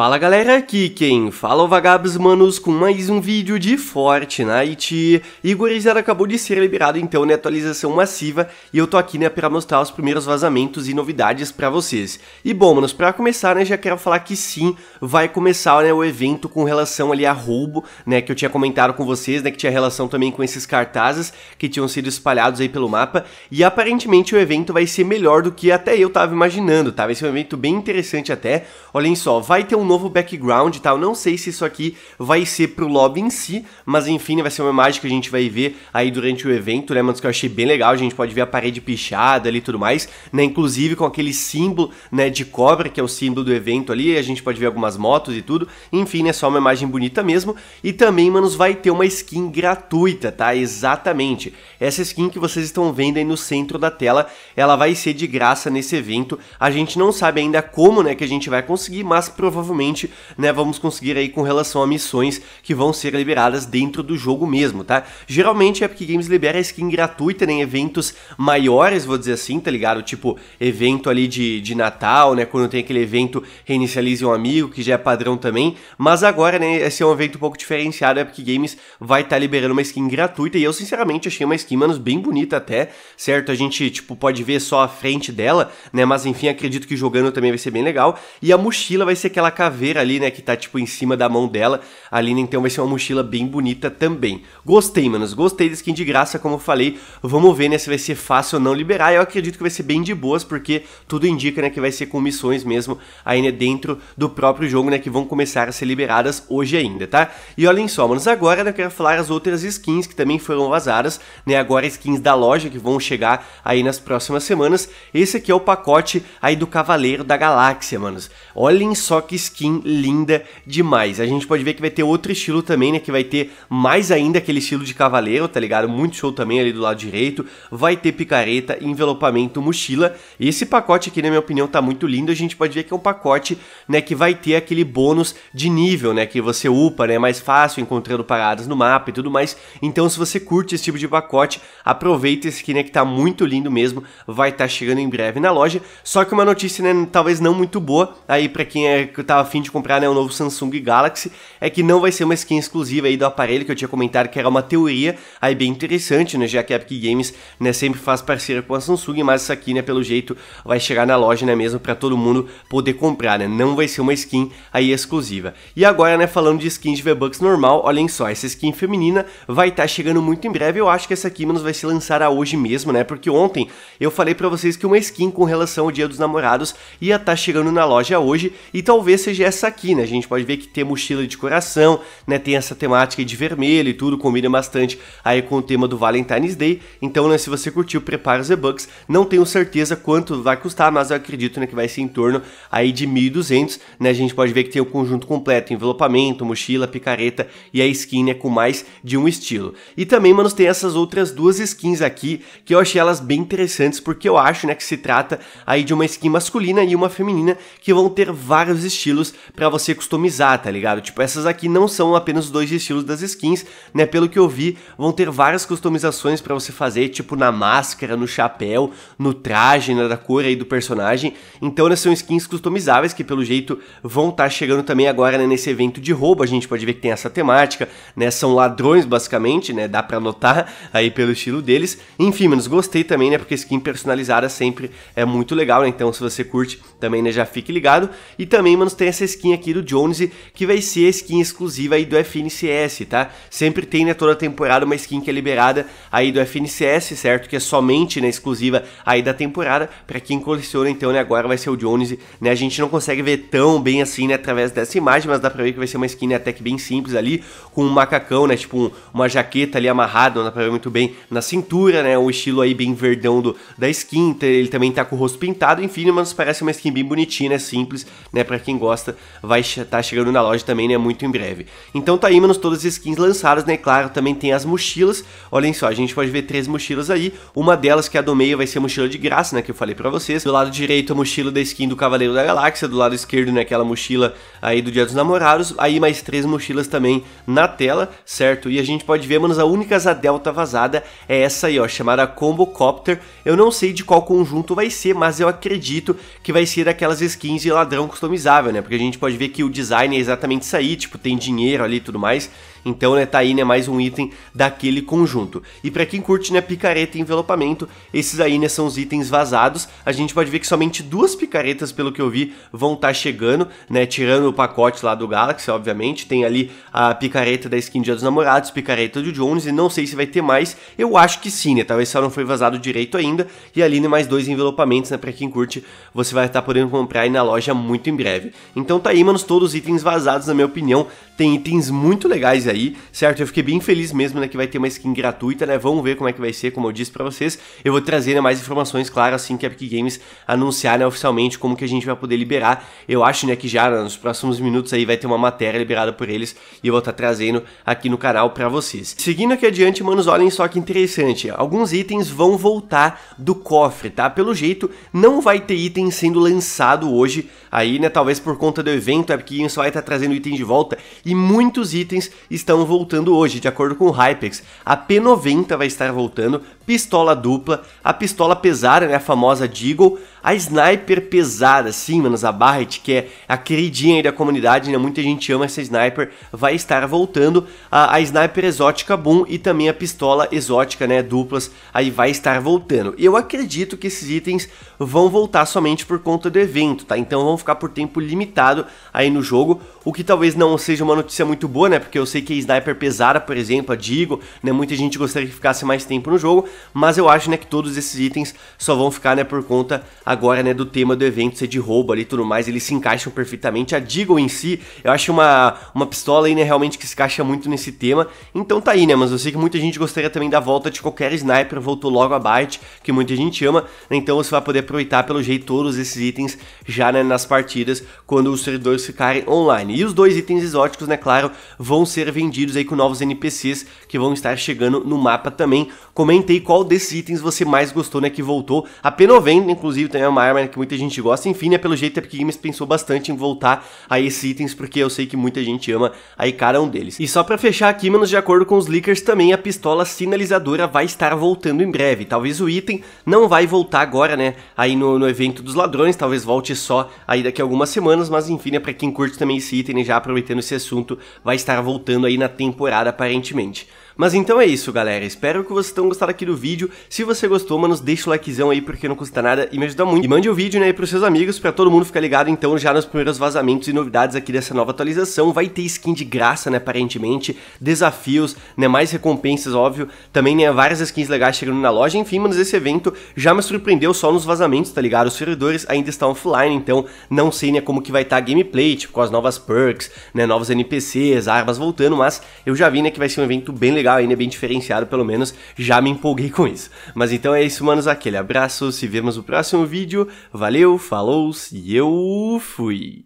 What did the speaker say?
Fala galera, aqui quem fala é o Vagabos Manos com mais um vídeo de Fortnite E acabou de ser liberado então na né, atualização massiva E eu tô aqui né pra mostrar os primeiros vazamentos e novidades pra vocês E bom manos, pra começar né já quero falar que sim Vai começar né o evento com relação ali a roubo né Que eu tinha comentado com vocês né que tinha relação também com esses cartazes Que tinham sido espalhados aí pelo mapa E aparentemente o evento vai ser melhor do que até eu tava imaginando tá Vai ser um evento bem interessante até Olhem só, vai ter um novo background e tal. Não sei se isso aqui vai ser pro lobby em si, mas enfim, né, vai ser uma imagem que a gente vai ver aí durante o evento, né, mano? Que eu achei bem legal. A gente pode ver a parede pichada ali e tudo mais, né? Inclusive com aquele símbolo, né, de cobra, que é o símbolo do evento ali. A gente pode ver algumas motos e tudo. Enfim, é né, só uma imagem bonita mesmo. E também, manos, vai ter uma skin gratuita, tá? Exatamente. Essa skin que vocês estão vendo aí no centro da tela, ela vai ser de graça nesse evento. A gente não sabe ainda como, né, que a gente vai conseguir, mas provavelmente provavelmente, né, vamos conseguir aí com relação a missões que vão ser liberadas dentro do jogo mesmo, tá? Geralmente a Epic Games libera skin gratuita né, em eventos maiores, vou dizer assim, tá ligado? Tipo, evento ali de, de Natal, né, quando tem aquele evento Reinicialize um Amigo, que já é padrão também, mas agora, né, esse é um evento um pouco diferenciado, a Epic Games vai estar tá liberando uma skin gratuita e eu, sinceramente, achei uma skin, mano, bem bonita até, certo? A gente, tipo, pode ver só a frente dela, né, mas enfim, acredito que jogando também vai ser bem legal, e a mochila vai ser aquela caveira ali, né, que tá tipo em cima da mão dela. A Lina então vai ser uma mochila bem bonita também. Gostei, manos, gostei desse skin de graça, como eu falei. Vamos ver, né, se vai ser fácil ou não liberar. Eu acredito que vai ser bem de boas, porque tudo indica, né, que vai ser com missões mesmo aí, né, dentro do próprio jogo, né, que vão começar a ser liberadas hoje ainda, tá? E olhem só, manos, agora né, eu quero falar as outras skins que também foram vazadas, né, agora skins da loja que vão chegar aí nas próximas semanas. Esse aqui é o pacote aí do Cavaleiro da Galáxia, manos. Olhem só que skin linda demais. A gente pode ver que vai ter outro estilo também, né? Que vai ter mais ainda aquele estilo de cavaleiro, tá ligado? Muito show também ali do lado direito. Vai ter picareta, envelopamento, mochila. E esse pacote aqui, na minha opinião, tá muito lindo. A gente pode ver que é um pacote, né? Que vai ter aquele bônus de nível, né? Que você upa, né? Mais fácil, encontrando paradas no mapa e tudo mais. Então, se você curte esse tipo de pacote, aproveita esse aqui, né? Que tá muito lindo mesmo. Vai estar tá chegando em breve na loja. Só que uma notícia, né? Talvez não muito boa aí para quem é, que tá estava afim de comprar né, o novo Samsung Galaxy é que não vai ser uma skin exclusiva aí do aparelho que eu tinha comentado que era uma teoria aí bem interessante, né, já que a Epic Games né, sempre faz parceria com a Samsung, mas isso aqui, né, pelo jeito vai chegar na loja, né, mesmo para todo mundo poder comprar, né, não vai ser uma skin aí exclusiva. E agora, né, falando de skin de V-Bucks normal, olhem só, essa skin feminina vai estar tá chegando muito em breve, eu acho que essa aqui menos vai se lançar hoje mesmo, né, porque ontem eu falei para vocês que uma skin com relação ao Dia dos Namorados ia estar tá chegando na loja hoje e talvez seja essa aqui, né? A gente pode ver que tem mochila de coração, né? Tem essa temática de vermelho e tudo, combina bastante aí com o tema do Valentine's Day. Então, né, se você curtiu, prepara os e-books. Não tenho certeza quanto vai custar, mas eu acredito né, que vai ser em torno aí de 1.200, né? A gente pode ver que tem o conjunto completo, envelopamento, mochila, picareta e a skin, né, com mais de um estilo. E também, mano, tem essas outras duas skins aqui que eu achei elas bem interessantes, porque eu acho, né, que se trata aí de uma skin masculina e uma feminina que vão ter vários estilos estilos para você customizar, tá ligado? Tipo, essas aqui não são apenas dois estilos das skins, né? Pelo que eu vi, vão ter várias customizações para você fazer, tipo na máscara, no chapéu, no traje, né, da cor aí do personagem. Então, essas são skins customizáveis que pelo jeito vão estar tá chegando também agora né, nesse evento de roubo. A gente pode ver que tem essa temática, né? São ladrões basicamente, né? Dá para notar aí pelo estilo deles. Enfim, menos gostei também, né? Porque skin personalizada sempre é muito legal, né? Então, se você curte, também né, já fique ligado. E também, manos, tem tem essa skin aqui do Jones, que vai ser a skin exclusiva aí do FNCS, tá? Sempre tem, né, toda temporada uma skin que é liberada aí do FNCS, certo? Que é somente, né, exclusiva aí da temporada, para quem coleciona, então, né, agora vai ser o Jones, né? A gente não consegue ver tão bem assim, né, através dessa imagem, mas dá pra ver que vai ser uma skin né, até que bem simples ali, com um macacão, né, tipo um, uma jaqueta ali amarrada, não dá pra ver muito bem na cintura, né, um estilo aí bem verdão do, da skin, ele também tá com o rosto pintado, enfim, mas parece uma skin bem bonitinha, né, simples, né, pra quem gosta vai estar tá chegando na loja também, né? Muito em breve. Então tá aí, menos todas as skins lançadas, né? Claro, também tem as mochilas. Olhem só, a gente pode ver três mochilas aí. Uma delas, que é a do meio, vai ser a mochila de graça, né? Que eu falei pra vocês. Do lado direito, a mochila da skin do Cavaleiro da Galáxia. Do lado esquerdo, né? Aquela mochila aí do Dia dos Namorados. Aí mais três mochilas também na tela, certo? E a gente pode ver, manos, a única Zadelta vazada é essa aí, ó. Chamada Combo Copter. Eu não sei de qual conjunto vai ser, mas eu acredito que vai ser daquelas skins de ladrão customizável, né? Porque a gente pode ver que o design é exatamente isso aí, tipo, tem dinheiro ali e tudo mais. Então, né, tá aí, né, mais um item daquele conjunto. E para quem curte, né, picareta e envelopamento, esses aí, né, são os itens vazados. A gente pode ver que somente duas picaretas, pelo que eu vi, vão estar tá chegando, né, tirando o pacote lá do Galaxy, obviamente. Tem ali a picareta da skin Dia dos Namorados, picareta do Jones, e não sei se vai ter mais. Eu acho que sim, né, talvez só não foi vazado direito ainda. E ali, né, mais dois envelopamentos, né, pra quem curte, você vai estar tá podendo comprar aí na loja muito em breve. Então tá aí, manos, todos os itens vazados, na minha opinião. Tem itens muito legais aí, certo? Eu fiquei bem feliz mesmo, né, que vai ter uma skin gratuita, né? Vamos ver como é que vai ser, como eu disse para vocês. Eu vou trazer né, mais informações, claro, assim que a Epic Games anunciar, né, oficialmente como que a gente vai poder liberar. Eu acho, né, que já né, nos próximos minutos aí vai ter uma matéria liberada por eles e eu vou estar tá trazendo aqui no canal para vocês. Seguindo aqui adiante, manos, olhem só que interessante. Alguns itens vão voltar do cofre, tá? Pelo jeito, não vai ter item sendo lançado hoje aí, né, talvez por conta do evento, a Epic Games só vai estar tá trazendo item de volta e muitos itens estão voltando hoje. De acordo com o Hypex, a P90 vai estar voltando, pistola dupla, a pistola pesada, né, a famosa Deagle, a sniper pesada, sim, manos, a Barret, que é a queridinha aí da comunidade, né? Muita gente ama essa sniper, vai estar voltando. A, a sniper exótica Boom e também a pistola exótica, né? Duplas, aí vai estar voltando. Eu acredito que esses itens vão voltar somente por conta do evento, tá? Então vão ficar por tempo limitado aí no jogo, o que talvez não seja uma notícia muito boa, né? Porque eu sei que a sniper pesada, por exemplo, a Digo, né? Muita gente gostaria que ficasse mais tempo no jogo, mas eu acho, né, que todos esses itens só vão ficar, né, por conta agora agora, né, do tema do evento ser de roubo ali e tudo mais, eles se encaixam perfeitamente. A Deagle em si, eu acho uma, uma pistola aí, né, realmente que se encaixa muito nesse tema. Então tá aí, né, mas eu sei que muita gente gostaria também da volta de qualquer sniper, voltou logo a Byte, que muita gente ama, né, então você vai poder aproveitar pelo jeito todos esses itens já né, nas partidas quando os servidores ficarem online. E os dois itens exóticos, né, claro, vão ser vendidos aí com novos NPCs que vão estar chegando no mapa também. Comentei qual desses itens você mais gostou, né, que voltou. A P90, inclusive, tá também é uma arma que muita gente gosta. Enfim, né, pelo jeito a Epic Games pensou bastante em voltar a esses itens, porque eu sei que muita gente ama aí cada é um deles. E só para fechar aqui, menos de acordo com os leakers, também a pistola sinalizadora vai estar voltando em breve. Talvez o item não vai voltar agora, né, aí no, no evento dos ladrões, talvez volte só aí daqui a algumas semanas, mas enfim, né, pra quem curte também esse item, né, já aproveitando esse assunto, vai estar voltando aí na temporada aparentemente. Mas então é isso, galera. Espero que vocês tenham gostado aqui do vídeo. Se você gostou, mano, deixa o likezão aí, porque não custa nada e me ajuda muito. E mande o vídeo, né, pros seus amigos, pra todo mundo ficar ligado, então, já nos primeiros vazamentos e novidades aqui dessa nova atualização. Vai ter skin de graça, né, aparentemente, desafios, né, mais recompensas, óbvio. Também, né, várias skins legais chegando na loja. Enfim, mano, esse evento já me surpreendeu só nos vazamentos, tá ligado? Os servidores ainda estão offline, então não sei, né, como que vai estar tá a gameplay, tipo, com as novas perks, né, novos NPCs, armas voltando, mas eu já vi, né, que vai ser um evento bem legal legal ainda, é bem diferenciado, pelo menos já me empolguei com isso. Mas então é isso, manos, aquele abraço, se vemos no próximo vídeo, valeu, falou e eu fui!